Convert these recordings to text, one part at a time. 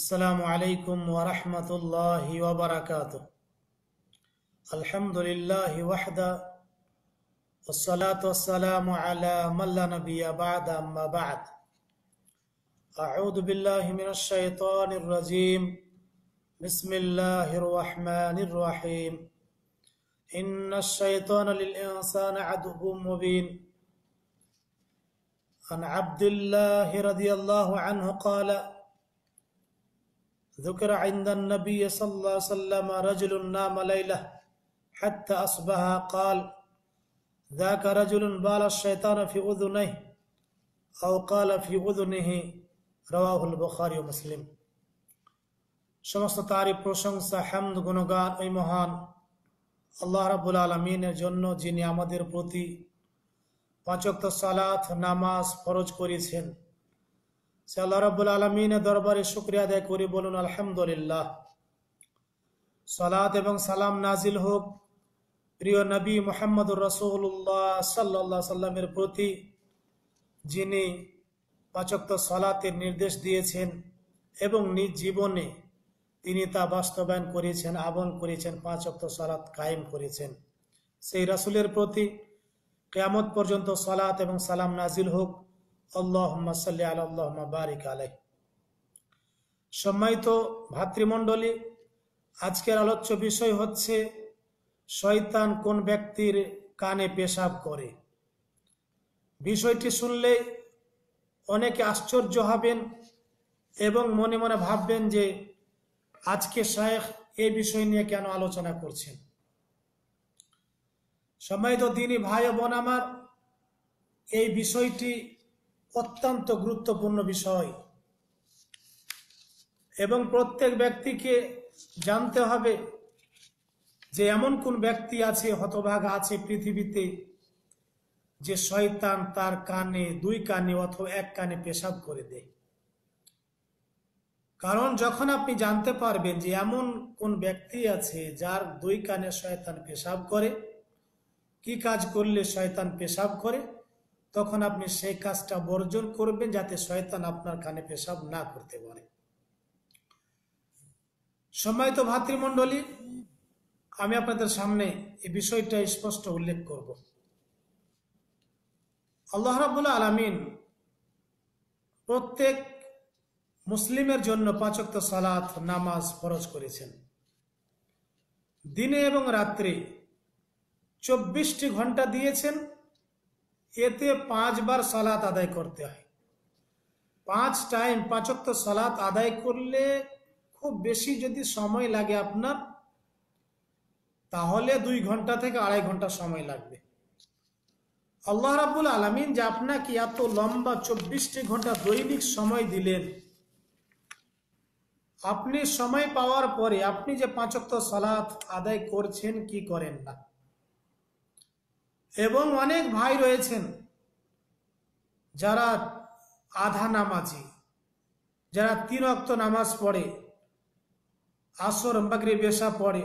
السلام عليكم ورحمة الله وبركاته الحمد لله وحده والصلاة والسلام على من لا نبي بعد أما بعد أعوذ بالله من الشيطان الرجيم بسم الله الرحمن الرحيم إن الشيطان للإنسان عدو مبين عن عبد الله رضي الله عنه قال ذكر عند النبي صلى الله عليه وسلم رجل نام ليلة حتى أصبح قال ذاك رجل بال الشيطان في أذنيه أو قال في أذنه رواه البخاري ومسلم সমস্ত তারই প্রশংসা হ্যামদ গুণগান ওই মহান আল্লাহ রাবুল আলমিনের জন্য যিনি আমাদের প্রতি পাঁচক্ত সালাত নামাজ ফরজ করেছেন সে আল্লাহ রব্বুল আলমিনের দরবারে শুক্রিয়া আদায় করি বলুন আলহামদুলিল্লাহ সালাত এবং সালাম নাজিল হোক প্রিয় নবী মোহাম্মদুর রসুল্লাহ সাল্লাহ সাল্লামের প্রতি যিনি পাচক্ত সলাতের নির্দেশ দিয়েছেন এবং নিজ জীবনে তিনি তা বাস্তবায়ন করেছেন আবন করেছেন পাঁচক্ত সলাৎ কায়েম করেছেন সেই রাসুলের প্রতি কেয়ামত পর্যন্ত সলাৎ এবং সালাম নাজিল হোক সম্মানিত ভাতৃমণ্ডলী আজকের আলোচ্য বিষয় হচ্ছে শয়তান কোন ব্যক্তির কানে পেশাব করে বিষয়টি শুনলে অনেকে আশ্চর্য হবেন এবং মনে মনে ভাববেন যে আজকে শায়েখ এ বিষয় নিয়ে কেন আলোচনা করছেন সম্মানিত দিনী ভাই বোন আমার এই বিষয়টি অত্যন্ত গুরুত্বপূর্ণ বিষয় এবং প্রত্যেক ব্যক্তিকে জানতে হবে যে এমন কোন ব্যক্তি আছে হতভাগ আছে পৃথিবীতে যে শয়তান তার কানে দুই কানে অথবা এক কানে পেশাব করে দেয় কারণ যখন আপনি জানতে পারবেন যে এমন কোন ব্যক্তি আছে যার দুই কানে শয়তান পেশাব করে কি কাজ করলে শয়তান পেশাব করে তখন আপনি সেই কাজটা বর্জন করবেন যাতে শয়তান আপনার কানে পেশাব না করতে পারে সময় তো ভাতৃমণ্ডলী আমি আপনাদের সামনে এই বিষয়টা স্পষ্ট উল্লেখ করব আল্লাহ রাবুল্লা আলমিন প্রত্যেক মুসলিমের জন্য পাঁচক্ত সালাত নামাজ ফরজ করেছেন দিনে এবং রাত্রে চব্বিশটি ঘন্টা দিয়েছেন এতে পাঁচবার সালাত আদায় করতে হয় পাঁচ টাইম পাঁচত্ব সালাত আদায় করলে খুব বেশি যদি সময় লাগে আপনার তাহলে দুই ঘন্টা থেকে আড়াই ঘন্টা সময় লাগবে আল্লাহ রাবুল আলমিন যে আপনাকে এত লম্বা চব্বিশটি ঘন্টা দৈনিক সময় দিলেন আপনি সময় পাওয়ার পরে আপনি যে পাঁচক্ত সালাত আদায় করছেন কি করেন না এবং অনেক ভাই রয়েছেন যারা আধা নামাজি যারা তিন অক্ত নামাজ পড়ে আসর মাগরে বেশা পড়ে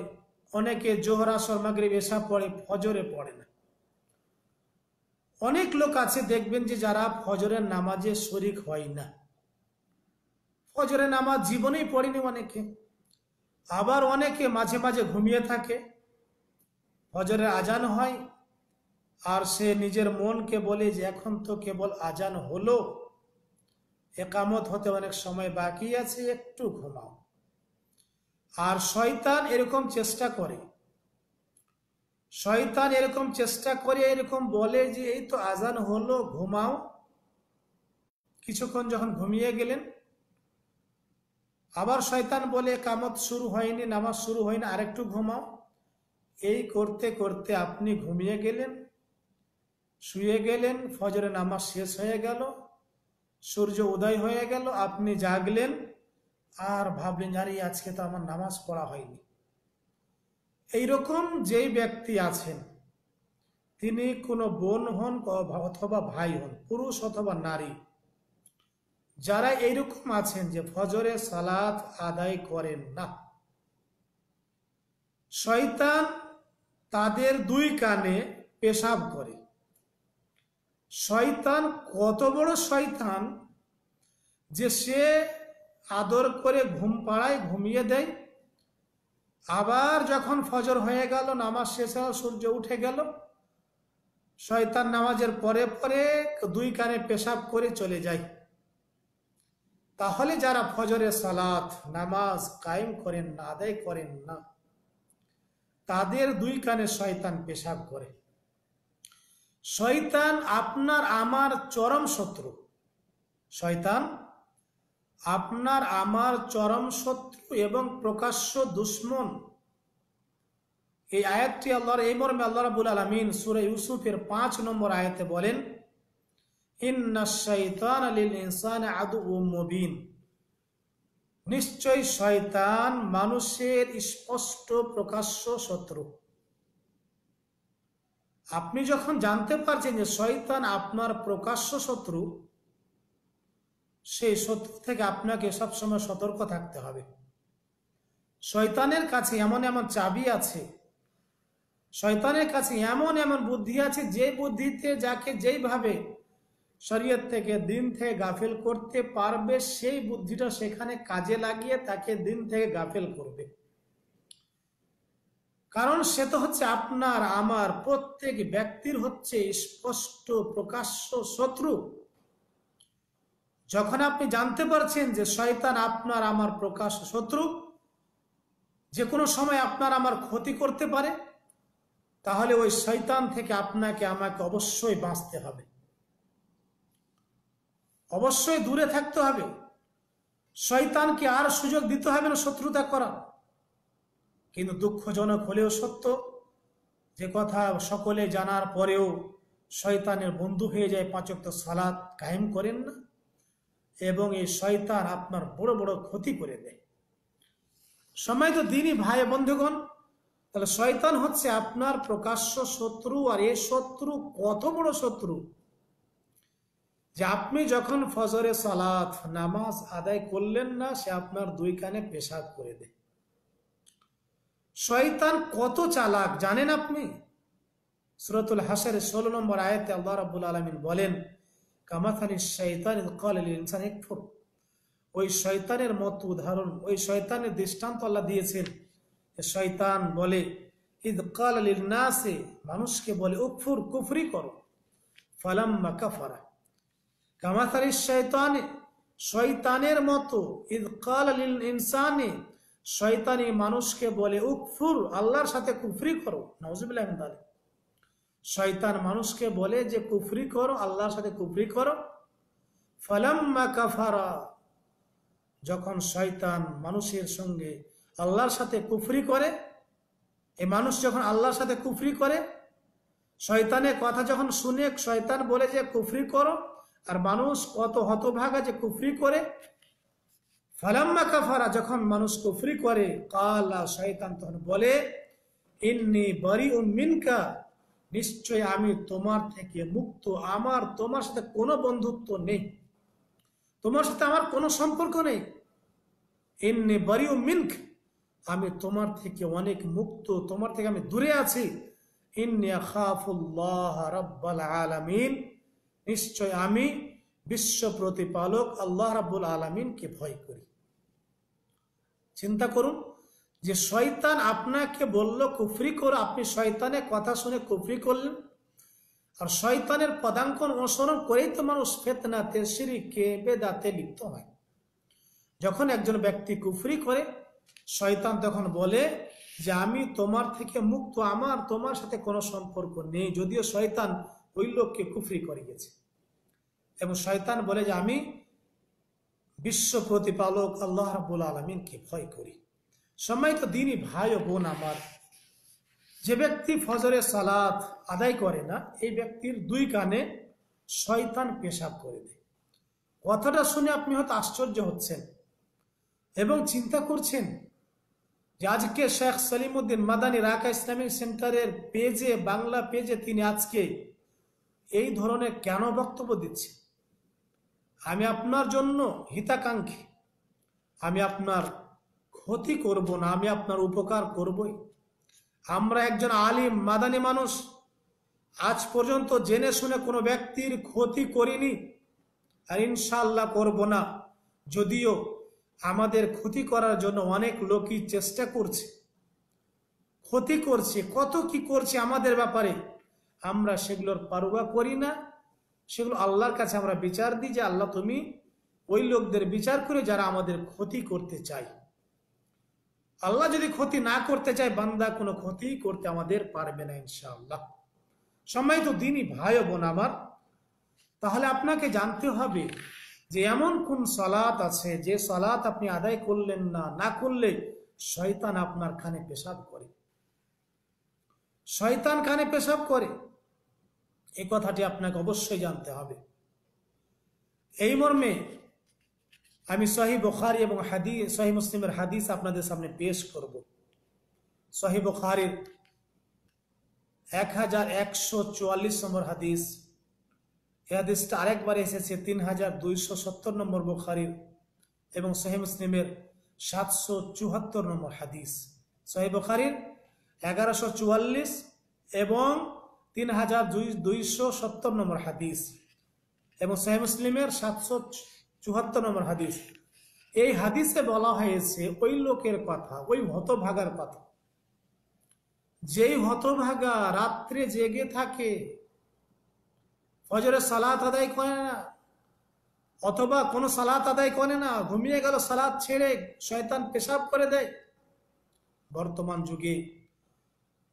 অনেকে জোহর আসর মাগরে বেশা পড়ে ফজরে পড়ে না অনেক লোক আছে দেখবেন যে যারা ফজরের নামাজে শরিক হয় না ফজরের নামাজ জীবনেই পড়েনি অনেকে আবার অনেকে মাঝে মাঝে ঘুমিয়ে থাকে ফজরের আজান হয় আর সে নিজের মনকে বলে যে এখন তো কেবল আজান হলো একামত হতে অনেক সময় বাকি আছে একটু ঘুমাও আর শয়তান এরকম চেষ্টা করে শয়তান এরকম চেষ্টা করে এরকম বলে যে এই তো আজান হলো ঘুমাও কিছুক্ষণ যখন ঘুমিয়ে গেলেন আবার শয়তান বলে কামত শুরু হয়নি নামাজ শুরু হয়নি আরেকটু ঘুমাও এই করতে করতে আপনি ঘুমিয়ে গেলেন শুয়ে গেলেন ফজরের নামাজ শেষ হয়ে গেল সূর্য উদয় হয়ে গেল আপনি জাগলেন আর ভাবলেন আরে আজকে তো আমার নামাজ পড়া হয়নি এইরকম যেই ব্যক্তি আছেন তিনি কোনো বোন হন অথবা ভাই হন পুরুষ অথবা নারী যারা এইরকম আছেন যে ফজরে সালাত আদায় করেন না শয়তান তাদের দুই কানে পেশাব করে শয়তান কত বড় শয়তান যে সে আদর করে ঘুম পাড়ায় ঘুমিয়ে দেয় আবার যখন ফজর হয়ে গেল নামাজ শেষ হল সূর্য উঠে গেল শয়তান নামাজের পরে পরে দুই কানে পেশাব করে চলে যায় তাহলে যারা ফজরে সালাত নামাজ কায়েম করেন না আদায় করেন না তাদের দুই কানে শয়তান পেশাব করে শয়তান আপনার আমার চরম শত্রু শয়তান আপনার আমার চরম শত্রু এবং প্রকাশ্য দুশ্মন এই আয়াতটি আল্লাহর এই মর্মে আল্লাহ রাবুল আলমিন সুরে ইউসুফের পাঁচ নম্বর আয়াতে বলেন নিশ্চয় শয়তান মানুষের স্পষ্ট প্রকাশ্য শত্রু আপনি যখন জানতে পারছেন যে শয়তান আপনার প্রকাশ্য শত্রু সেই শত্রু থেকে আপনাকে সবসময় সতর্ক থাকতে হবে শয়তানের কাছে এমন এমন চাবি আছে শয়তানের কাছে এমন এমন বুদ্ধি আছে যে বুদ্ধিতে যাকে যেইভাবে শরীয়ত থেকে দিন থেকে গাফেল করতে পারবে সেই বুদ্ধিটা সেখানে কাজে লাগিয়ে তাকে দিন থেকে গাফেল করবে কারণ সে তো হচ্ছে আপনার আমার প্রত্যেক ব্যক্তির হচ্ছে স্পষ্ট প্রকাশ্য শত্রু যখন আপনি জানতে পারছেন যে শয়তান আপনার আমার প্রকাশ্য শত্রু যে কোনো সময় আপনার আমার ক্ষতি করতে পারে তাহলে ওই শৈতান থেকে আপনাকে আমাকে অবশ্যই বাঁচতে হবে অবশ্যই দূরে থাকতে হবে শৈতানকে আর সুযোগ দিতে হবে না শত্রুতা করার কিন্তু দুঃখজনক হলেও সত্য যে কথা সকলে জানার পরেও শয়তানের বন্ধু হয়ে যায় পাঁচক্ত সালাদ কায়েম করেন না এবং এই শয়তান আপনার বড় বড় ক্ষতি করে দেয় সময় তো দিনই ভাই বন্ধুগণ তাহলে শয়তান হচ্ছে আপনার প্রকাশ্য শত্রু আর এ শত্রু কত বড় শত্রু যে আপনি যখন ফজরে সালাত নামাজ আদায় করলেন না সে আপনার দুই কানে পেশাব করে দেয় শয়তান কত চালাক জানেন আপনি সুরতুল হাসের ষোলো নম্বর আয়তে আল্লাহ রাবুল আলমিন বলেন কামাথানি শৈতান ইনসান একফুর ওই শয়তানের মত উদাহরণ ওই শয়তানের দৃষ্টান্ত আল্লাহ দিয়েছেন শয়তান বলে ঈদ কাল আলীর নাসে মানুষকে বলে উফুর কুফরি করো ফালাম ফরা কামাথারি শৈতান শয়তানের মতো ঈদ কাল আলীল ইনসানে শয়তানি মানুষকে বলে উকফুর আল্লাহর সাথে কুফরি করো নওয়াজিবুল্লাহ শয়তান মানুষকে বলে যে কুফরি করো আল্লাহর সাথে কুফরি করো ফালাম্মা কাফারা যখন শয়তান মানুষের সঙ্গে আল্লাহর সাথে কুফরি করে এ মানুষ যখন আল্লাহর সাথে কুফরি করে শয়তানের কথা যখন শুনে শয়তান বলে যে কুফরি করো আর মানুষ কত হতভাগা যে কুফরি করে ফালাম্মা কাফারা যখন মানুষ কুফরি করে কালা শয়তান তখন বলে ইন্নি বারি মিনকা নিশ্চয় আমি তোমার থেকে মুক্ত আমার তোমার সাথে কোনো বন্ধুত্ব নেই তোমার সাথে আমার কোনো সম্পর্ক নেই ইন্নি বারি মিনক আমি তোমার থেকে অনেক মুক্ত তোমার থেকে আমি দূরে আছি আলামিন নিশ্চয় আমি বিশ্ব প্রতিপালক আল্লাহ রাবুল আলমিনকে ভয় করি চিন্তা করুন যে শয়তান আপনাকে বলল কুফরি কর আপনি শয়তানের কথা শুনে কুফরি করলেন আর শয়তানের পদাঙ্কন অনুসরণ করেই তো মানুষ ফেতনাতে কে বেদাতে লিপ্ত হয় যখন একজন ব্যক্তি কুফরি করে শয়তান তখন বলে যে আমি তোমার থেকে মুক্ত আমার তোমার সাথে কোনো সম্পর্ক নেই যদিও শয়তান ওই লোককে কুফরি করে গেছে এবং শয়তান বলে যে আমি বিশ্ব প্রতিপালক আল্লাহ রাবুল আলমিনকে ভয় করি সম্মানিত দিনই ভাই ও বোন আমার যে ব্যক্তি ফজরে সালাত আদায় করে না এই ব্যক্তির দুই কানে শয়তান পেশাব করে দেয় কথাটা শুনে আপনি হয়তো আশ্চর্য হচ্ছেন এবং চিন্তা করছেন যে আজকে শেখ উদ্দিন মাদানী রাকা ইসলামিক সেন্টারের পেজে বাংলা পেজে তিনি আজকে এই ধরনের কেন বক্তব্য দিচ্ছেন আমি আপনার জন্য হিতাকাঙ্ক্ষী আমি আপনার ক্ষতি করব না আমি আপনার উপকার করবই আমরা একজন আলিম মাদানি মানুষ আজ পর্যন্ত জেনে শুনে কোনো ব্যক্তির ক্ষতি করিনি আর ইনশাল্লাহ করব না যদিও আমাদের ক্ষতি করার জন্য অনেক লোকই চেষ্টা করছে ক্ষতি করছে কত কি করছে আমাদের ব্যাপারে আমরা সেগুলোর পারুবা করি না সেগুলো আল্লাহর কাছে আমরা বিচার দিই যে আল্লাহ তুমি ওই লোকদের বিচার করে যারা আমাদের ক্ষতি করতে চায় আল্লাহ যদি ক্ষতি না করতে চায় বান্দা কোনো ক্ষতি করতে আমাদের পারবে না ইনশাআল্লাহ সময় তো দিনই ভাই বোন আমার তাহলে আপনাকে জানতে হবে যে এমন কোন সলাত আছে যে সলাত আপনি আদায় করলেন না না করলে শয়তান আপনার খানে পেশাব করে শয়তান খানে পেশাব করে এই কথাটি আপনাকে অবশ্যই জানতে হবে এই মর্মে আমি সহি বখারি এবং হাদি সহি মুসলিমের হাদিস আপনাদের সামনে পেশ করব সহি বখারির এক হাজার একশো চুয়াল্লিশ নম্বর হাদিস এ হাদিসটা আরেকবার এসেছে তিন হাজার দুইশো সত্তর নম্বর বখারির এবং সহি মুসলিমের সাতশো চুহাত্তর নম্বর হাদিস সহি বখারির এগারোশো চুয়াল্লিশ এবং তিন হাজার দুইশো সত্তর নম্বর হাদিস এবং সাহেব মুসলিমের সাতশো চুহাত্তর নম্বর হাদিস এই হাদিসে বলা হয়েছে ওই লোকের কথা ওই হতভাগার কথা যেই হতভাগা রাত্রে জেগে থাকে ফজরে সালাত আদায় করে না অথবা কোনো সালাত আদায় করে না ঘুমিয়ে গেল সালাত ছেড়ে শয়তান পেশাব করে দেয় বর্তমান যুগে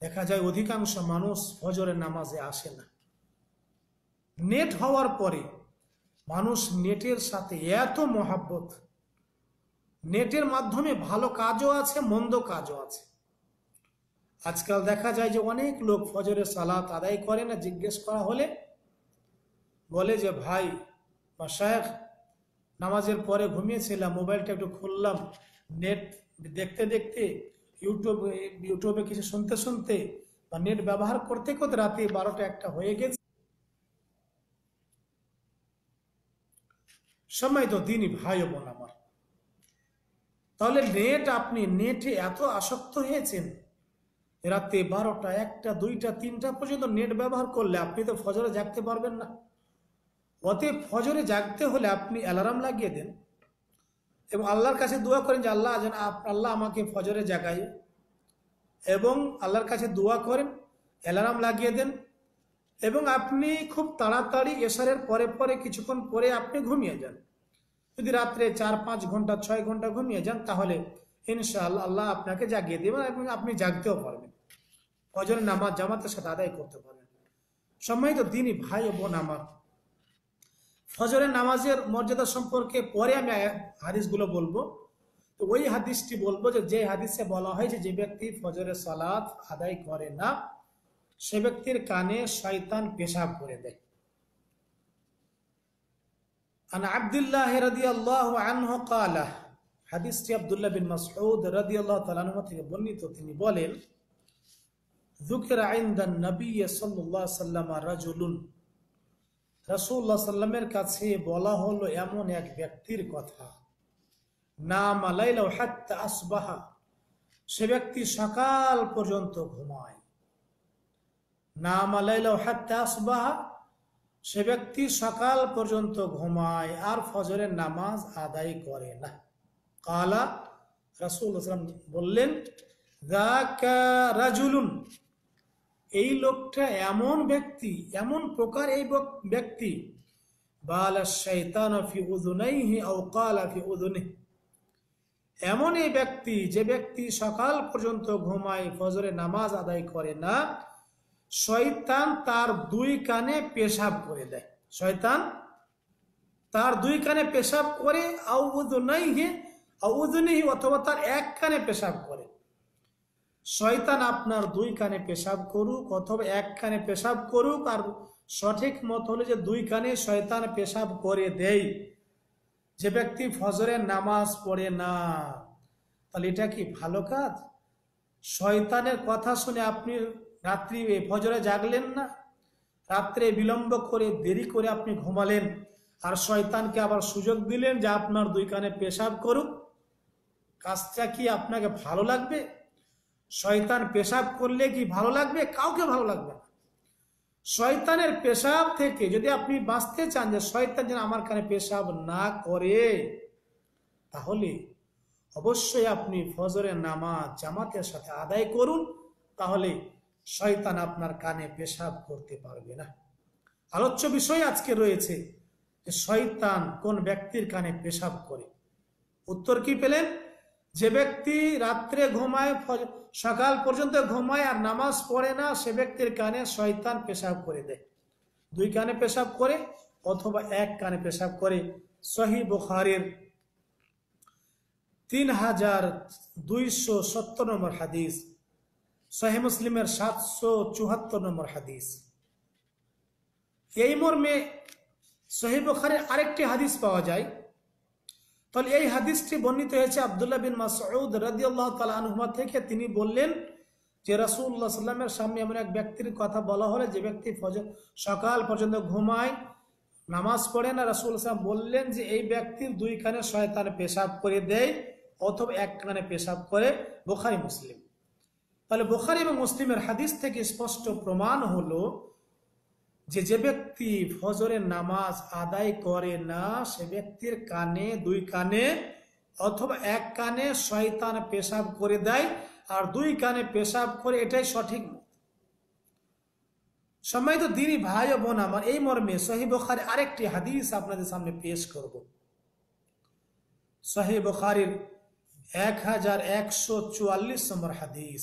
দেখা যায় অধিকাংশ মানুষ ফজরের নামাজে আসে না নেট হওয়ার পরে মানুষ নেটের সাথে এত মহাব্বত নেটের মাধ্যমে ভালো কাজও আছে মন্দ কাজও আছে আজকাল দেখা যায় যে অনেক লোক ফজরের সালাত আদায় করে না জিজ্ঞেস করা হলে বলে যে ভাই বা শেখ নামাজের পরে ঘুমিয়েছিলাম মোবাইলটা একটু খুললাম নেট দেখতে দেখতে ইউটিউবে ইউটিউবে কিছু শুনতে শুনতে বা নেট ব্যবহার করতে করতে রাতে বারোটা একটা হয়ে গেছে সময় তো দিনই ভাই বোন আমার তাহলে নেট আপনি নেটে এত আসক্ত হয়েছেন রাতে বারোটা একটা দুইটা তিনটা পর্যন্ত নেট ব্যবহার করলে আপনি তো ফজরে জাগতে পারবেন না অতএব ফজরে জাগতে হলে আপনি অ্যালার্ম লাগিয়ে দেন এবং আল্লাহর কাছে দোয়া করেন যে আল্লাহ যেন আল্লাহ আমাকে ফজরে জাগায় এবং আল্লাহর কাছে দোয়া করেন অ্যালার্ম লাগিয়ে দেন এবং আপনি খুব তাড়াতাড়ি এসারের পরে পরে কিছুক্ষণ পরে আপনি ঘুমিয়ে যান যদি রাত্রে চার পাঁচ ঘন্টা ছয় ঘন্টা ঘুমিয়ে যান তাহলে ইনশাল আল্লাহ আপনাকে জাগিয়ে দেবেন এবং আপনি জাগতেও পারবেন ফজরের নামাজ জামাতের সাথে আদায় করতে পারবেন সম্মানিত দিনই ভাই ও বোন আমার ফজরের নামাজের মর্যাদা সম্পর্কে পরে আমি হাদিসগুলো বলবো তো ওই হাদিসটি বলবো যে যে হাদিসে বলা হয় যে ব্যক্তি ফজরের সালাদ আদায় করে না সে ব্যক্তির কানে শয়তান পেশাব করে দেয় হাদিসটি আব্দুল্লাহ থেকে বর্ণিত তিনি বলেন সাল্লাম রাজুলুন রাসুল্লাহ সাল্লামের কাছে বলা হলো এমন এক ব্যক্তির কথা না মালাইল হাত্তা আসবাহা সে ব্যক্তি সকাল পর্যন্ত ঘুমায় না মালাইল হাত্তা আসবাহা সে ব্যক্তি সকাল পর্যন্ত ঘুমায় আর ফজরের নামাজ আদায় করে না কালা রাসুল বললেন রাজুলুন এই লোকটা এমন ব্যক্তি এমন প্রকার এই ব্যক্তি এমন এই ব্যক্তি যে ব্যক্তি সকাল পর্যন্ত ঘুমায় ফজরে নামাজ আদায় করে না শয়তান তার দুই কানে পেশাব করে দেয় শয়তান তার দুই কানে পেশাব করে আউদুনাইহে আউদুনিহি অথবা তার এক কানে পেশাব করে শয়তান আপনার দুই কানে পেশাব করুক অথবা এক কানে পেশাব করুক আর সঠিক মত হলো যে দুই কানে শয়তান পেশাব করে দেয় যে ব্যক্তি ফজরের নামাজ পড়ে না তাহলে এটা কি ভালো কাজ শয়তানের কথা শুনে আপনি রাত্রি ফজরে জাগলেন না রাত্রে বিলম্ব করে দেরি করে আপনি ঘুমালেন আর শয়তানকে আবার সুযোগ দিলেন যে আপনার দুই কানে পেশাব করুক কাজটা কি আপনাকে ভালো লাগবে শয়তান পেশাব করলে কি ভালো লাগবে কাউকে ভালো লাগবে না শয়তানের পেশাব থেকে যদি আপনি বাঁচতে চান যে শয়তান যেন আমার কানে পেশাব না করে তাহলে অবশ্যই আপনি ফজরের নামাজ জামাতের সাথে আদায় করুন তাহলে শয়তান আপনার কানে পেশাব করতে পারবে না আলোচ্য বিষয় আজকে রয়েছে যে শয়তান কোন ব্যক্তির কানে পেশাব করে উত্তর কি পেলেন যে ব্যক্তি রাত্রে ঘুমায় সকাল পর্যন্ত ঘুমায় আর নামাজ পড়ে না সে ব্যক্তির কানে শয়তান পেশাব করে দেয় দুই কানে পেশাব করে অথবা এক কানে পেশাব করে সহি বুখারের তিন হাজার দুইশো সত্তর নম্বর হাদিস সহি মুসলিমের সাতশো চুহাত্তর নম্বর হাদিস এই মর্মে সহি বুখারের আরেকটি হাদিস পাওয়া যায় তাহলে এই হাদিসটি বর্ণিত হয়েছে আবদুল্লাহ বিন মাসউদ রাদিউল্লাহ তালা আনহুমা থেকে তিনি বললেন যে রাসুল্লাহ সাল্লামের সামনে এমন এক ব্যক্তির কথা বলা হলে যে ব্যক্তি সকাল পর্যন্ত ঘুমায় নামাজ পড়ে না রাসুল সাল্লাম বললেন যে এই ব্যক্তির দুই কানে শয়তান পেশাব করে দেয় অথবা এক কানে পেশাব করে বোখারি মুসলিম তাহলে বোখারি এবং মুসলিমের হাদিস থেকে স্পষ্ট প্রমাণ হলো যে যে ব্যক্তি ফজরের নামাজ আদায় করে না সে ব্যক্তির কানে দুই কানে অথবা এক কানে শয়তান পেশাব করে দেয় আর দুই কানে পেশাব করে এটাই সঠিক সময় তো দিনই ভাই ও বোন আমার এই মর্মে সহিবখার আরেকটি হাদিস আপনাদের সামনে পেশ করব সহিবখারির এক হাজার একশো চুয়াল্লিশ নম্বর হাদিস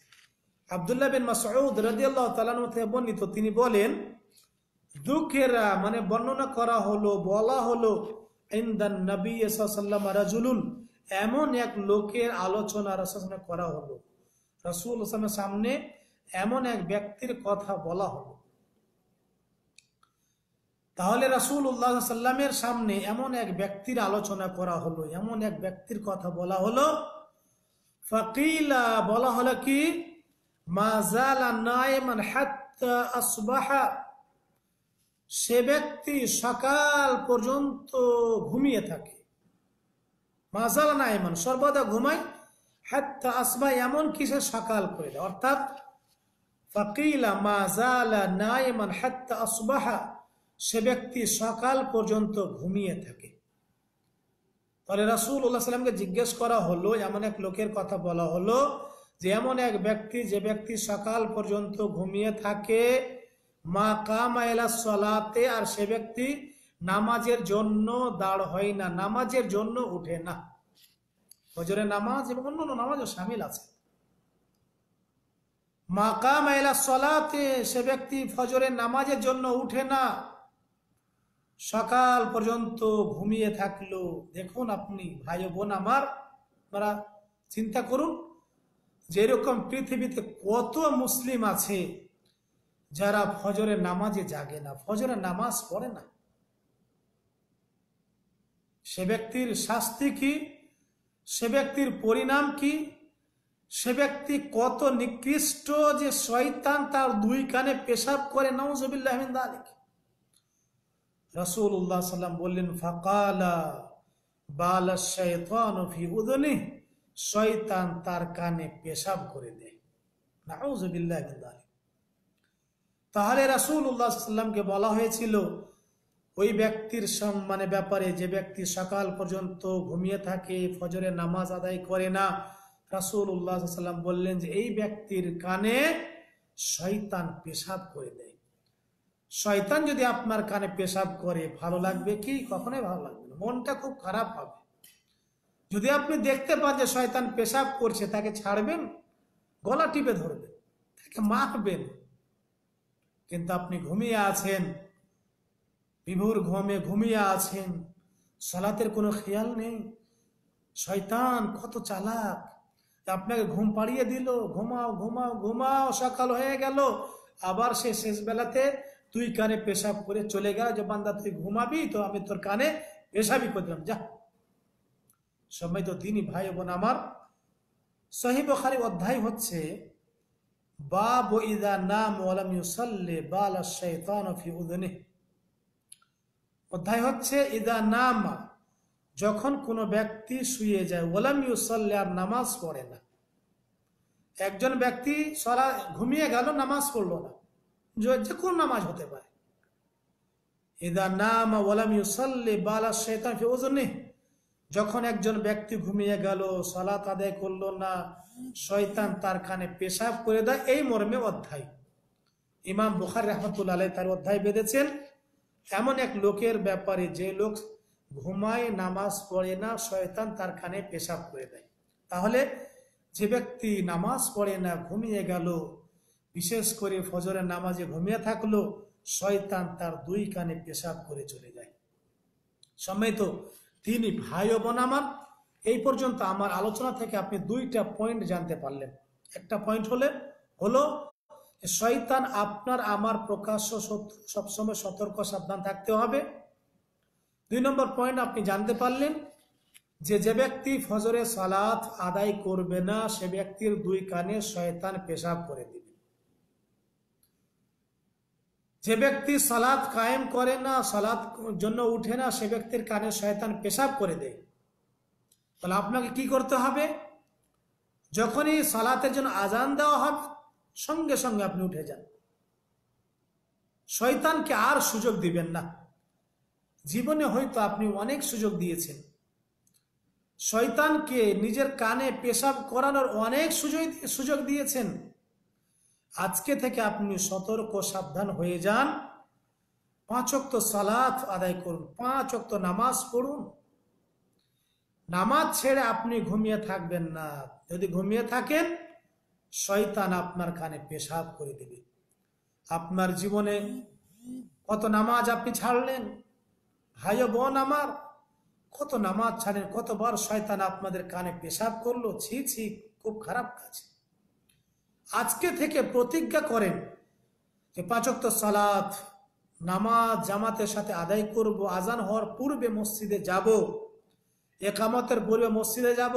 আবদুল্লাহ বিন মাসউদ রাজিয়াল্লাহ তালানু থেকে বর্ণিত তিনি বলেন দুঃখেরা মানে বর্ণনা করা হলো বলা হলো ইনদান নবী সাল্লাম রাজুলুন এমন এক লোকের আলোচনা রাসূল করা হলো রাসূল সাল্লাল্লাহু সামনে এমন এক ব্যক্তির কথা বলা হলো তাহলে রাসূলুল্লাহ উল্লাহ সাল্লামের সামনে এমন এক ব্যক্তির আলোচনা করা হলো এমন এক ব্যক্তির কথা বলা হলো ফাকিলা বলা হলো কি সে ব্যক্তি সকাল পর্যন্ত ঘুমিয়ে থাকে মাজাল সর্বদা ঘুমায় হাত্তা আসবা এমন কি সে সকাল করে দেয় অর্থাৎ ফকিলা মাজালা হাত্তা আসবাহা সে ব্যক্তি সকাল পর্যন্ত ঘুমিয়ে থাকে তাহলে রাসুল উল্লাহ সাল্লামকে জিজ্ঞেস করা হলো এমন এক লোকের কথা বলা হলো যে এমন এক ব্যক্তি যে ব্যক্তি সকাল পর্যন্ত ঘুমিয়ে থাকে মা কামায়লা সলাতে আর সে ব্যক্তি নামাজের জন্য দাঁড় হয় না নামাজের জন্য উঠে না হজরে নামাজ এবং অন্য অন্য নামাজও সামিল আছে মাকাম এলা সলাতে সে ব্যক্তি ফজরের নামাজের জন্য উঠে না সকাল পর্যন্ত ঘুমিয়ে থাকলো দেখুন আপনি ভাই বোন আমার চিন্তা করুন যেরকম পৃথিবীতে কত মুসলিম আছে যারা ফজরের নামাজে জাগে না ফজরের নামাজ পড়ে না সে ব্যক্তির শাস্তি কি সে ব্যক্তির পরিণাম কি সে ব্যক্তি কত নিকৃষ্ট যে শয়তান তার দুই কানে পেশাব করে নওজবিল্লাহমিন দালিক রসুল সাল্লাম বললেন ফাকালা বালা শৈতান ফি উদনি শয়তান তার কানে পেশাব করে দেয় তাহলে রাসুল উল্লাহ সাল্লামকে বলা হয়েছিল ওই ব্যক্তির সম্মানে ব্যাপারে যে ব্যক্তি সকাল পর্যন্ত ঘুমিয়ে থাকে ফজরে নামাজ আদায় করে না রাসুল উল্লাহ সাল্লাম বললেন যে এই ব্যক্তির কানে শয়তান পেশাব করে দেয় শয়তান যদি আপনার কানে পেশাব করে ভালো লাগবে কি কখনোই ভালো লাগবে না মনটা খুব খারাপ হবে যদি আপনি দেখতে পান যে শয়তান পেশাব করছে তাকে ছাড়বেন গলা টিপে ধরবেন তাকে মাখবেন কিন্তু আপনি ঘুমিয়ে আছেন বিভুর ঘুমে ঘুমিয়ে আছেন সলাতের কোনো খেয়াল নেই শয়তান কত চালাক আপনাকে ঘুম পাড়িয়ে দিল ঘুমাও ঘুমাও ঘুমাও সকাল হয়ে গেল আবার সে শেষ বেলাতে তুই কানে পেশাব করে চলে গেল যে বান্দা তুই ঘুমাবি তো আমি তোর কানে পেশাবই দিলাম যা সম্মিত দিনী ভাই বোন আমার সহি বখারি অধ্যায় হচ্ছে বাব ইদা নাম ওয়ালাম ইউসাল্লে বাল শৈতান ফি উদনে অধ্যায় হচ্ছে ইদা নাম যখন কোনো ব্যক্তি শুয়ে যায় ওলাম ইউসাল্লে আর নামাজ পড়ে না একজন ব্যক্তি সরা ঘুমিয়ে গেল নামাজ পড়লো না যে কোন নামাজ হতে পারে ইদা নাম ওয়ালাম ইউসাল্লে বালা শৈতান ফি উদনে যখন একজন ব্যক্তি ঘুমিয়ে গেল সালাত আদায় করলো না শয়তান তার কানে পেশাব করে দেয় এই মর্মে অধ্যায় ইমাম বুখার রহমতুল্লা আলাই তার অধ্যায় বেঁধেছেন এমন এক লোকের ব্যাপারে যে লোক ঘুমায় নামাজ পড়ে না শয়তান তার কানে পেশাব করে দেয় তাহলে যে ব্যক্তি নামাজ পড়ে না ঘুমিয়ে গেল বিশেষ করে ফজরের নামাজে ঘুমিয়ে থাকলো শয়তান তার দুই কানে পেশাব করে চলে যায় তো তিনি ভাই ও বোন আমার এই পর্যন্ত আমার আলোচনা থেকে আপনি দুইটা পয়েন্ট জানতে পারলেন একটা পয়েন্ট হলে হলো শয়তান আপনার আমার প্রকাশ্য শত্রু সবসময় সতর্ক সাবধান থাকতে হবে দুই নম্বর পয়েন্ট আপনি জানতে পারলেন যে যে ব্যক্তি ফজরে সালাত আদায় করবে না সে ব্যক্তির দুই কানে শয়তান পেশাব করে দিবে যে ব্যক্তি সালাদ কায়েম করে না সালাদ জন্য উঠে না সে ব্যক্তির কানে শয়তান পেশাব করে দেয় তাহলে আপনাকে কি করতে হবে যখনই সালাতের জন্য আজান দেওয়া হবে সঙ্গে সঙ্গে আপনি উঠে যান শয়তানকে আর সুযোগ দিবেন না জীবনে হয়তো আপনি অনেক সুযোগ দিয়েছেন শয়তানকে নিজের কানে পেশাব করানোর অনেক সুযোগ সুযোগ দিয়েছেন আজকে থেকে আপনি সতর্ক সাবধান হয়ে যান পাঁচ অক্ত সালাত আদায় করুন পাঁচ অক্ত নামাজ পড়ুন নামাজ ছেড়ে আপনি ঘুমিয়ে থাকবেন না যদি ঘুমিয়ে থাকেন শয়তান আপনার কানে পেশাব করে দেবে আপনার জীবনে কত নামাজ আপনি ছাড়লেন ভাই বোন আমার কত নামাজ ছাড়েন কতবার শয়তান আপনাদের কানে পেশাব করলো ছি ছি খুব খারাপ কাজ আজকে থেকে প্রতিজ্ঞা করেন যে পাচক্ত সালাত নামাজ জামাতের সাথে আদায় করব আজান হওয়ার পূর্বে মসজিদে যাব একামতের পূর্বে মসজিদে যাব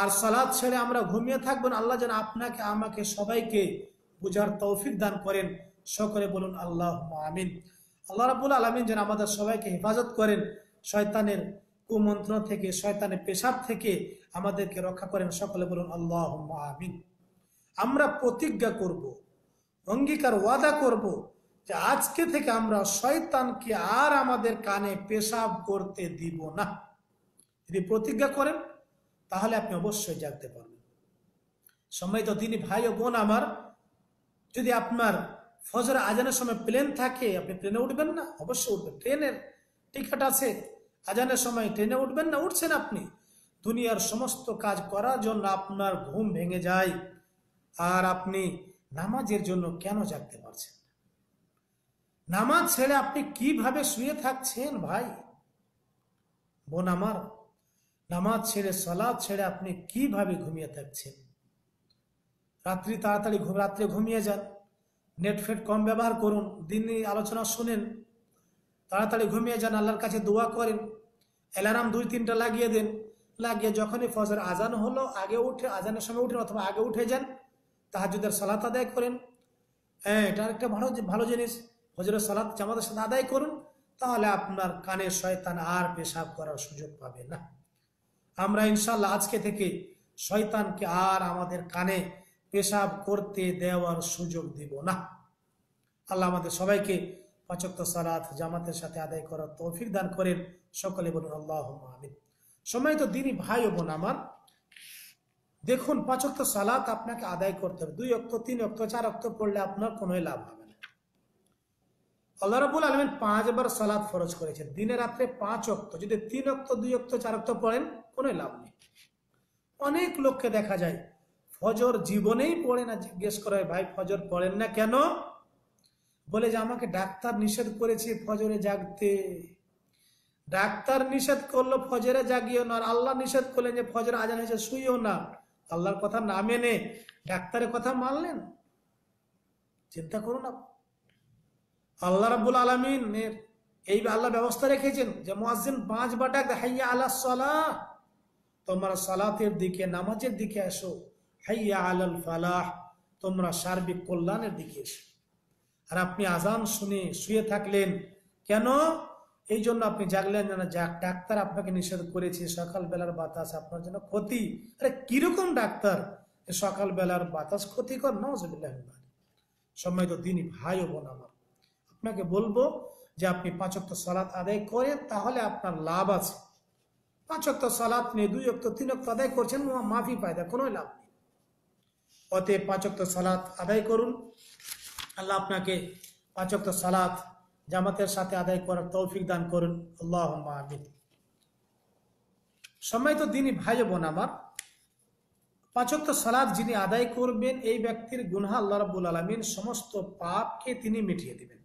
আর সালাদ ছেড়ে আমরা ঘুমিয়ে থাকবো না আল্লাহ যেন আপনাকে আমাকে সবাইকে বুঝার তৌফিক দান করেন সকলে বলুন আল্লাহ আমিন আল্লাহ রাবুল আলমিন যেন আমাদের সবাইকে হেফাজত করেন শয়তানের কুমন্ত্রণ থেকে শয়তানের পেশাব থেকে আমাদেরকে রক্ষা করেন সকলে বলুন আল্লাহ আমিন আমরা প্রতিজ্ঞা করব অঙ্গীকার ওয়াদা করব যে আজকে থেকে আমরা শয়তানকে আর আমাদের কানে পেশাব করতে দিব না যদি প্রতিজ্ঞা করেন তাহলে আপনি অবশ্যই জানতে পারবেন সময় তো তিনি ভাই ও বোন আমার যদি আপনার ফজর আজানের সময় প্লেন থাকে আপনি প্লেনে উঠবেন না অবশ্যই উঠবেন ট্রেনের টিকিট আছে আজানের সময় ট্রেনে উঠবেন না উঠছেন আপনি দুনিয়ার সমস্ত কাজ করার জন্য আপনার ঘুম ভেঙে যায় আর আপনি নামাজের জন্য কেন জাগতে পারছেন নামাজ ছেড়ে আপনি কিভাবে শুয়ে থাকছেন ভাই বোন আমার নামাজ ছেড়ে সলাদ ছেড়ে আপনি কিভাবে ঘুমিয়ে থাকছেন রাত্রি তাড়াতাড়ি রাত্রে ঘুমিয়ে যান নেট ফেট কম ব্যবহার করুন দিন আলোচনা শুনেন তাড়াতাড়ি ঘুমিয়ে যান আল্লাহর কাছে দোয়া করেন অ্যালার্ম দুই তিনটা লাগিয়ে দেন লাগিয়ে যখনই ফজর আজান হলো আগে উঠে আজানের সময় উঠেন অথবা আগে উঠে যান তাহাজুদের সালাত আদায় করেন হ্যাঁ এটা একটা ভালো ভালো জিনিস হজরের সালাত জামাতের সাথে আদায় করুন তাহলে আপনার কানে শয়তান আর পেশাব করার সুযোগ পাবে না আমরা ইনশাল্লাহ আজকে থেকে শয়তানকে আর আমাদের কানে পেশাব করতে দেওয়ার সুযোগ দিব না আল্লাহ আমাদের সবাইকে পাচক্ত সালাত জামাতের সাথে আদায় করার তৌফিক দান করেন সকলে বলুন আল্লাহ আমিন সময় তো দিনই ভাই ও বোন আমার দেখুন পাঁচ অক্ত সালাত আপনাকে আদায় করতে হবে দুই অক্ত তিন অক্ত চার অক্ত পড়লে আপনার কোনো লাভ হবে না আল্লাহ রাবুল আলমিন পাঁচবার সালাদ ফরজ করেছেন দিনে রাত্রে পাঁচ অক্ত যদি তিন অক্ত দুই অক্ত চার অক্ত পড়েন কোনো লাভ নেই অনেক লোককে দেখা যায় ফজর জীবনেই পড়ে না জিজ্ঞেস করে ভাই ফজর পড়েন না কেন বলে যে আমাকে ডাক্তার নিষেধ করেছে ফজরে জাগতে ডাক্তার নিষেধ করলো ফজরে জাগিও না আর আল্লাহ নিষেধ করলেন যে ফজর আজান হয়েছে শুইও না আল্লাহর কথা না মেনে ডাক্তারের কথা মানলেন চিন্তা করুন আল্লাহ রাবুল আলমিনের এই আল্লাহ ব্যবস্থা রেখেছেন যে মোয়াজিন পাঁচ ডাক হাইয়া আল্লাহ সালাহ তোমরা সালাতের দিকে নামাজের দিকে আসো হাইয়া আলাল ফালাহ তোমরা সার্বিক কল্যাণের দিকে এসো আর আপনি আজান শুনে শুয়ে থাকলেন কেন এই জন্য আপনি জাগলেন যেন যাক ডাক্তার আপনাকে নিষেধ করেছে সকালবেলার বাতাস আপনার জন্য ক্ষতি আরে কিরকম ডাক্তার সকালবেলার বাতাস ক্ষতিকর সময় তো দিনই ভাই ও বোন আমার আপনাকে বলবো যে আপনি পাঁচক্ত সালাত আদায় করেন তাহলে আপনার লাভ আছে পাঁচক্ত সালাত নিয়ে দুই অক্ত তিন অক্ত আদায় করছেন মাফি পায় পায়দা কোনো লাভ নেই অতএব পাঁচক্ত সালাত আদায় করুন আল্লাহ আপনাকে পাঁচক্ত সালাত জামাতের সাথে আদায় করার তৌফিক দান করুন আল্লাহ আমিন তো দিনই ভাই বোন আমার পাঁচক্ত সালাদ যিনি আদায় করবেন এই ব্যক্তির গুনহা আল্লাহ রাবুল আলমিন সমস্ত পাপকে তিনি মিটিয়ে দিবেন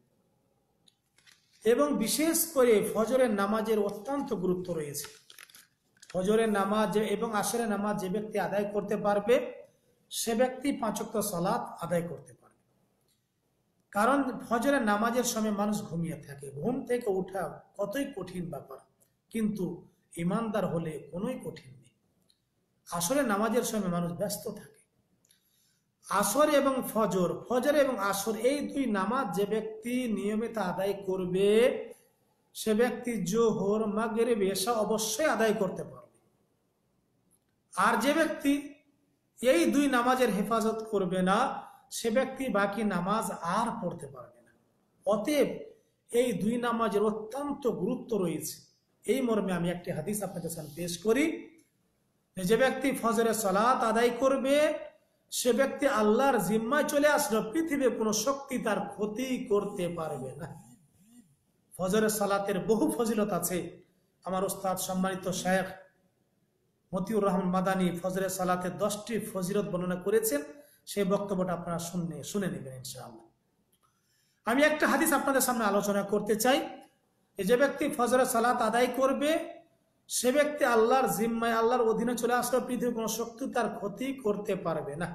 এবং বিশেষ করে ফজরের নামাজের অত্যন্ত গুরুত্ব রয়েছে ফজরের নামাজ এবং আসরের নামাজ যে ব্যক্তি আদায় করতে পারবে সে ব্যক্তি পাঁচক্ত সালাদ আদায় করতে কারণ ফজরের নামাজের সময় মানুষ ঘুমিয়ে থাকে ঘুম থেকে ওঠা কতই কঠিন ব্যাপার কিন্তু ইমানদার হলে কোনোই কঠিন নেই আসরে নামাজের সময় মানুষ ব্যস্ত থাকে আসর এবং ফজর ফজর এবং আসর এই দুই নামাজ যে ব্যক্তি নিয়মিত আদায় করবে সে ব্যক্তি জোহর মাগের বেশা অবশ্যই আদায় করতে পারবে আর যে ব্যক্তি এই দুই নামাজের হেফাজত করবে না সে ব্যক্তি বাকি নামাজ আর পড়তে পারবে না অতএব এই দুই নামাজের অত্যন্ত গুরুত্ব রয়েছে এই মর্মে আমি একটি হাদিস আপনাদের সামনে পেশ করি যে ব্যক্তি ফজরের সলাত আদায় করবে সে ব্যক্তি আল্লাহর জিম্মায় চলে আসলো পৃথিবীর কোনো শক্তি তার ক্ষতি করতে পারবে না ফজরের সালাতের বহু ফজিলত আছে আমার উস্তাদ সম্মানিত শেখ মতিউর রহমান মাদানী ফজরের সালাতে দশটি ফজিলত বর্ণনা করেছেন সেই বক্তব্যটা আপনারা শুনে শুনে নেবেন ইনশাআল্লাহ আমি একটা হাদিস আপনাদের সামনে আলোচনা করতে চাই যে ব্যক্তি ফজরের সালাত আদায় করবে সে ব্যক্তি আল্লাহর জিম্মায় আল্লাহর অধীনে চলে আসলে পৃথিবীর কোনো শক্তি তার ক্ষতি করতে পারবে না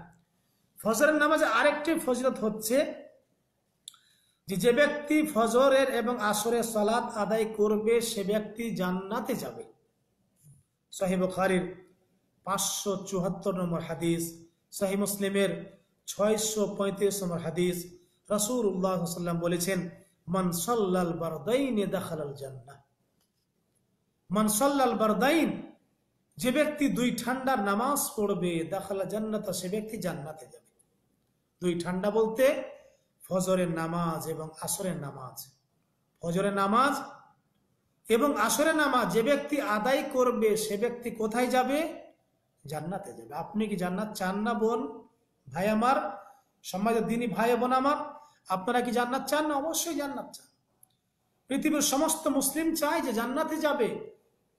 ফজরের নামাজে আরেকটি ফজরত হচ্ছে যে যে ব্যক্তি ফজরের এবং আসরের সালাত আদায় করবে সে ব্যক্তি জান্নাতে যাবে সাহেব খারির পাঁচশো চুয়াত্তর নম্বর হাদিস শাহী মুসলিমের ছয়শো পঁয়ত্রিশ নম্বর হাদিস রসুর উল্লাহ সাল্লাম বলেছেন বারদাইন এ দাখালাল জান্না মনসল্লাল বারদাইন যে ব্যক্তি দুই ঠান্ডার নামাজ পড়বে দেখাল জান্নাত সে ব্যক্তি জান্নাতে যাবে দুই ঠান্ডা বলতে ফজরের নামাজ এবং আসরের নামাজ ফজরের নামাজ এবং আসরের নামাজ যে ব্যক্তি আদায় করবে সে ব্যক্তি কোথায় যাবে জান্নাতে যাবে আপনি কি জান্নাত চান না বোন ভাই আমার সমাজের দিনই ভাই বোন আমার আপনারা কি জান্নাত চান না অবশ্যই জান্নাত চান পৃথিবীর সমস্ত মুসলিম চায় যে জান্নাতে যাবে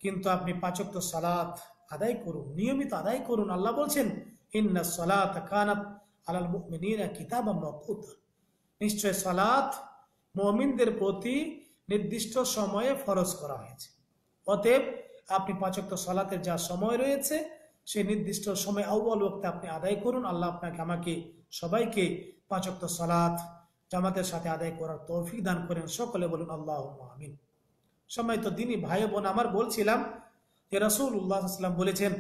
কিন্তু আপনি পাচক তো সালাত আদায় করুন নিয়মিত আদায় করুন আল্লাহ বলছেন ইন্না সালাত কানাত আলাল মুমিনিনা কিতাব নিশ্চয় সালাত মুমিনদের প্রতি নির্দিষ্ট সময়ে ফরজ করা হয়েছে অতএব আপনি পাচক তো সালাতের যা সময় রয়েছে সেই নির্দিষ্ট সময় আউ্বাল ওক্তে আপনি আদায় করুন আল্লাহ আপনাকে আমাকে সবাইকে পাঁচক্ত সালাত জামাতের সাথে আদায় করার তৌফিক দান করেন সকলে বলুন আল্লাহ আমিন সময় তো দিনই ভাই বোন আমার বলছিলাম যে রাসুল উল্লাহাম বলেছেন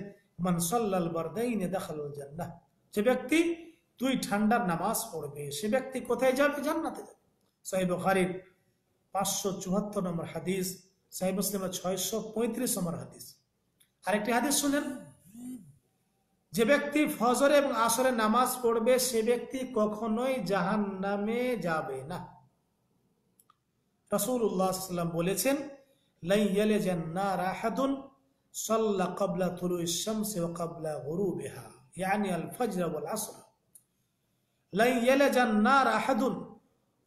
মান সাল্লাল বারদাইনে দেখাল জান্নাহ যে ব্যক্তি দুই ঠান্ডার নামাজ পড়বে সে ব্যক্তি কোথায় যাবে জান্নাতে যাবে সাহেব হারিফ পাঁচশো চুয়াত্তর নম্বর হাদিস সাহেব মুসলিমের ছয়শো পঁয়ত্রিশ নম্বর হাদিস আরেকটি হাদিস শুনেন যে ব্যক্তি ফজর এবং আসরে নামাজ পড়বে সে ব্যক্তি কখনোই জাহান নামে যাবে না রসুল্লাহাম বলেছেন লাইয়ালে কবলা কবলা বেহা ইয়ানি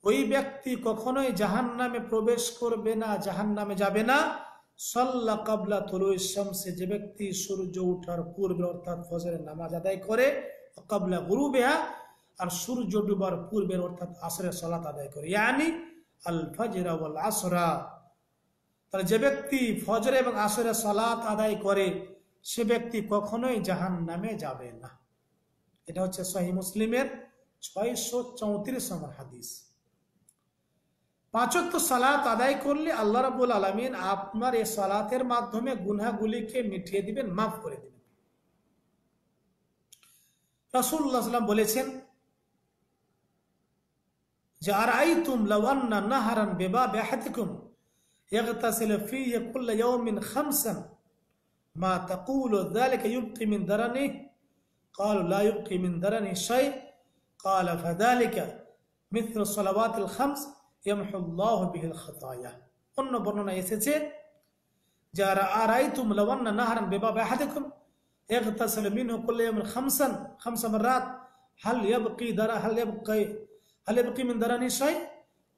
ওই ব্যক্তি কখনোই জাহান নামে প্রবেশ করবে না জাহান নামে যাবে না সল্লা কাবলা তলু শামসে যে ব্যক্তি সূর্য ওঠার পূর্বে অর্থাৎ ফজরের নামাজ আদায় করে কাবলা গুরু বেহা আর সূর্য ডুবার পূর্বের অর্থাৎ আসরের সলাত আদায় করে ইয়ানি আল ফজরা ওয়াল আসরা তাহলে যে ব্যক্তি ফজরে এবং আসরের সলাত আদায় করে সে ব্যক্তি কখনোই জাহান নামে যাবে না এটা হচ্ছে সহি মুসলিমের ছয়শো চৌত্রিশ নম্বর হাদিস পাঁচত্ব সালাত আদায় করলে আল্লাহ রাবুল আলমিন আপনার এই সালাতের মাধ্যমে গুনহাগুলিকে মিটিয়ে দিবেন মাফ করে দিবেন রাসুল্লাহ সাল্লাম বলেছেন যে আর আই তুম লাওয়ান্না বেবা বেহাতিকুম يغتسل فيه كل يوم خمسا ما تقول ذلك يبقي من درني قالوا لا يبقي من درني شيء ইয়ামহুল্লাহ বিহিল খতায়া অন্য বর্ণনা এসেছে যারা আরাইতুম লাওয়ান্না نهرا بباب أحدكم اغتسل منه كل يوم خمسا خمس مرات هل يبقي درا هل يبقي هل يبقي من درني شيء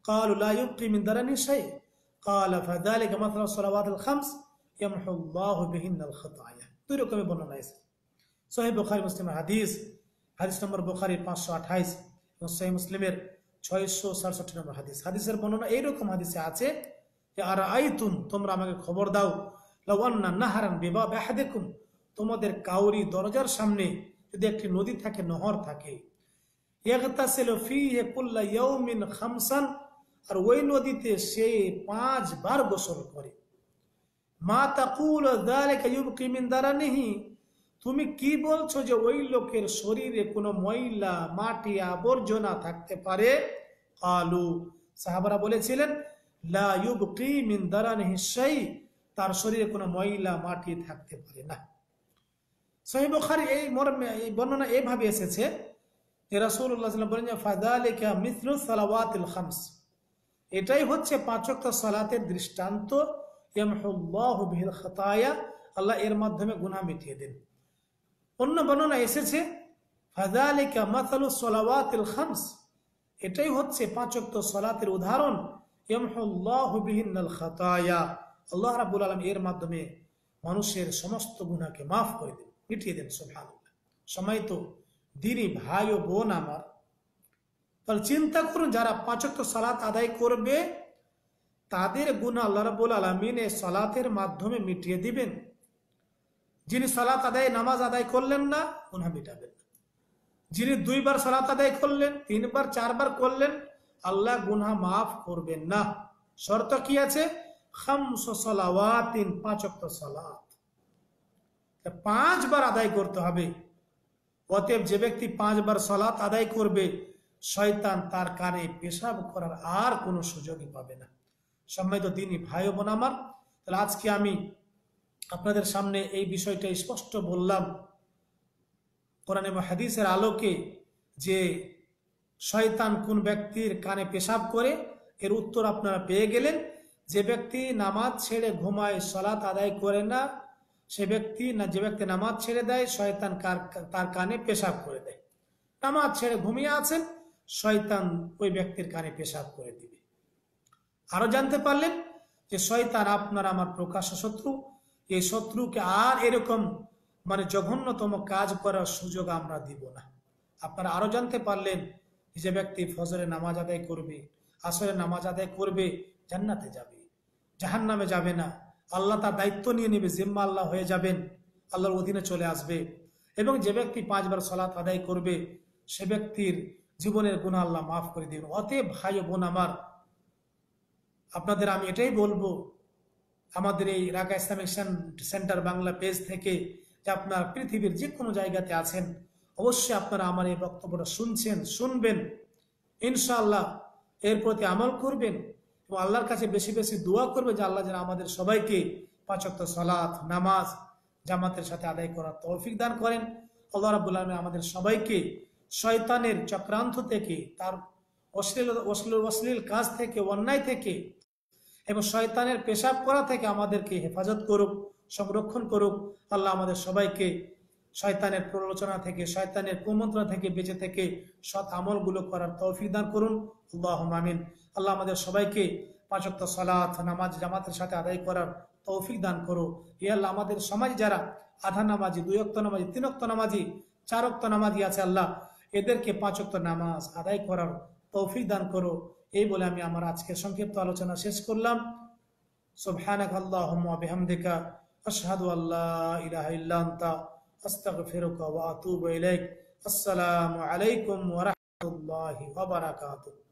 قالوا لا يبقي من درني شيء قال فذلك مثل الصلوات الخمس يمحو الله بهن الخطايا দুই برنا يسجد صحيح بخاري مسلم حديث حديث نمبر بخاري 528 এবং مسلم ছয়শো সাতষট্টি নম্বর হাদিস হাদিসের বর্ণনা এইরকম হাদিসে আছে যে আর আইতুন তোমরা আমাকে খবর দাও লাওয়ান্না নাহারান বিবাহ ব্যাহা দেখুন তোমাদের কাউরি দরজার সামনে যদি একটি নদী থাকে নহর থাকে খামসান আর ওই নদীতে সে পাঁচবার গোসল করে মা তাকুল দারে কাইব কিমিন দ্বারা নেহি তুমি কি বলছো যে ওই লোকের শরীরে কোনো ময়লা মাটি আবর্জনা থাকতে পারে আলু সাহাবারা বলেছিলেন তার শরীরে কোনো ময়লা মাটি থাকতে পারে না সহিবার এই মর্মে এই বর্ণনা এভাবে এসেছে বলেন খামস এটাই হচ্ছে পাঁচক্ত সালাতের দৃষ্টান্ত আল্লাহ এর মাধ্যমে গুনা মিটিয়ে দেন অন্য বর্ণনা এসেছে ফাজালিকা মাতালু সলাওয়াতিল খামস এটাই হচ্ছে পাঁচক্ত সলাতের উদাহরণ খাতায়া আল্লাহ রাবুল আলম এর মাধ্যমে মানুষের সমস্ত গুণাকে মাফ করে দেন মিটিয়ে দেন সোহান সময় তো দিনই ভাই ও বোন আমার তাহলে চিন্তা করুন যারা পাঁচক্ত সলাত আদায় করবে তাদের গুণা আল্লাহ রাবুল আলমিন এ সালাতের মাধ্যমে মিটিয়ে দিবেন যিনি সালাত আদায় নামাজ আদায় করলেন না গুনা মিটাবেন যিনি দুইবার সালাত আদায় করলেন তিনবার চারবার করলেন আল্লাহ গুনা মাফ করবেন না শর্ত কি আছে পাঁচ পাঁচবার আদায় করতে হবে অতএব যে ব্যক্তি পাঁচবার সলাত আদায় করবে শয়তান তার কানে পেশাব করার আর কোনো সুযোগই পাবে না সম্মিত তিনি ভাই বোন আমার তাহলে আজকে আমি আপনাদের সামনে এই বিষয়টা স্পষ্ট বললাম কোরআন এবং হাদিসের আলোকে যে শয়তান কোন ব্যক্তির কানে পেশাব করে এর উত্তর আপনারা পেয়ে গেলেন যে ব্যক্তি নামাজ ছেড়ে ঘুমায় সলাত আদায় করে না সে ব্যক্তি না যে ব্যক্তি নামাজ ছেড়ে দেয় শয়তান তার কানে পেশাব করে দেয় নামাজ ছেড়ে ঘুমিয়ে আছেন শয়তান ওই ব্যক্তির কানে পেশাব করে দিবে আরো জানতে পারলেন যে শয়তান আপনার আমার প্রকাশ্য শত্রু এই শত্রুকে আর এরকম মানে জঘন্যতম কাজ করার সুযোগ আমরা দিব না আপনারা আরো জানতে পারলেন যে ব্যক্তি ফজরে নামাজ আদায় করবে আসরে নামাজ আদায় করবে জান্নাতে যাবে জাহান নামে যাবে না আল্লাহ তার দায়িত্ব নিয়ে নেবে জিম্মা আল্লাহ হয়ে যাবেন আল্লাহর অধীনে চলে আসবে এবং যে ব্যক্তি পাঁচবার সলাত আদায় করবে সে ব্যক্তির জীবনের গুণ আল্লাহ মাফ করে দেবেন অতএব ভাই বোন আমার আপনাদের আমি এটাই বলবো আমাদের এই রাকা ইসলামিক সেন্টার বাংলা পেজ থেকে আপনার পৃথিবীর যে কোনো জায়গাতে আছেন অবশ্যই আপনারা আমার এই বক্তব্যটা শুনছেন শুনবেন ইনশাআল্লাহ এর প্রতি আমল করবেন এবং আল্লাহর কাছে বেশি বেশি দোয়া করবে যে আল্লাহ যেন আমাদের সবাইকে পাঁচক্ত সলাথ নামাজ জামাতের সাথে আদায় করার তৌফিক দান করেন আল্লাহ রাবুল আলমী আমাদের সবাইকে শয়তানের চক্রান্ত থেকে তার অশ্লীল অশ্লীল অশ্লীল কাজ থেকে অন্যায় থেকে এবং শয়তানের পেশাব করা থেকে আমাদেরকে হেফাজত করুক সংরক্ষণ করুক আল্লাহ আমাদের সবাইকে শয়তানের প্ররোচনা থেকে শয়তানের কুমন্ত্রণা থেকে বেঁচে থেকে সৎ আমলগুলো করার তৌফিক দান করুন আল্লাহ মামিন আল্লাহ আমাদের সবাইকে পাঁচক্ত সলাথ নামাজ জামাতের সাথে আদায় করার তৌফিক দান করো এ আল্লাহ আমাদের সমাজ যারা আধা নামাজি দুই অক্ত নামাজি তিন অক্ত নামাজি চার অক্ত নামাজি আছে আল্লাহ এদেরকে পাঁচ নামাজ আদায় করার তৌফিক দান করো এই বলে আমি আমার আজকে সংক্ষিপ্ত আলোচনা শেষ করলাম সুবহানাক আল্লাহুম্মা বিহামদিকা আশহাদু আল্লা ইলাহা ইল্লা আনতা আস্তাগফিরুকা ওয়া আতুবু ইলাইক আসসালামু আলাইকুম ওয়া রাহমাতুল্লাহি ওয়া বারাকাতুহু